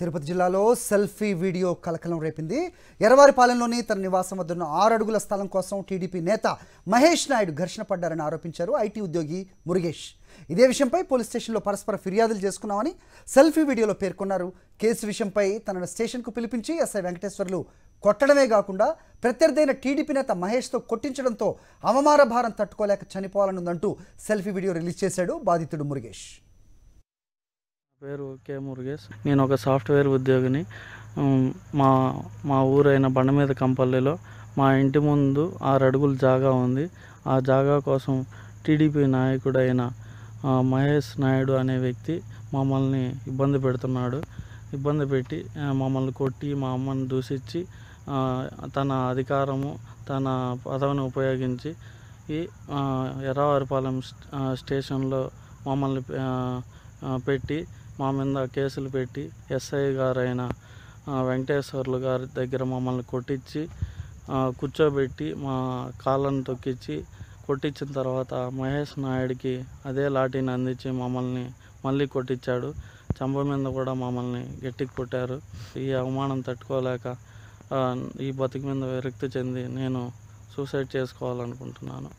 తిరుపతి జిల్లాలో selfie video కలకలం రేపింది ఎరవారిపాలెంలోని తన నివాసం వద్ద ఉన్న ఆరు అడుగుల స్థలం కోసం టీడీపీ నేత మహేష్ నాయుడు ఘర్షణ పడ్డారని ఆరోపించారు ఐటీ ఉద్యోగి మురుగేష్ ఇదే విషయంపై పోలీస్ స్టేషన్లో పరస్పర ఫిర్యాదులు చేసుకున్నామని సెల్ఫీ వీడియోలో పేర్కొన్నారు కేసు విషయంపై తనను స్టేషన్కు పిలిపించి ఎస్ఐ వెంకటేశ్వర్లు కొట్టడమే కాకుండా ప్రత్యర్థైన టీడీపీ నేత మహేష్తో కొట్టించడంతో అవమాన భారం తట్టుకోలేక చనిపోవాలనుందంటూ సెల్ఫీ వీడియో రిలీజ్ చేశాడు బాధితుడు మురుగేష్ పేరు కే మురుగేష్ నేను ఒక సాఫ్ట్వేర్ ఉద్యోగిని మా మా ఊరైన బండ మీద కంపల్లిలో మా ఇంటి ముందు ఆరు అడుగులు జాగా ఉంది ఆ జాగా కోసం టీడీపీ నాయకుడైన మహేష్ నాయుడు అనే వ్యక్తి మమ్మల్ని ఇబ్బంది పెడుతున్నాడు ఇబ్బంది పెట్టి మమ్మల్ని కొట్టి మా అమ్మని దూషించి తన అధికారము తన పదవిని ఉపయోగించి ఈ ఎర్రవారిపాలెం స్టేషన్లో మమ్మల్ని పెట్టి మా మీద కేసులు పెట్టి ఎస్ఐ గారైన వెంకటేశ్వర్లు గారి దగ్గర మమ్మల్ని కొట్టించి కూర్చోబెట్టి మా కాళ్ళను తొక్కించి కొట్టించిన తర్వాత మహేష్ నాయుడికి అదే లాఠీని అందించి మమ్మల్ని మళ్ళీ కొట్టించాడు చంప మీద కూడా మమ్మల్ని గట్టికి కొట్టారు ఈ అవమానం తట్టుకోలేక ఈ బతుకు మీద విరక్తి చెంది నేను సూసైడ్ చేసుకోవాలనుకుంటున్నాను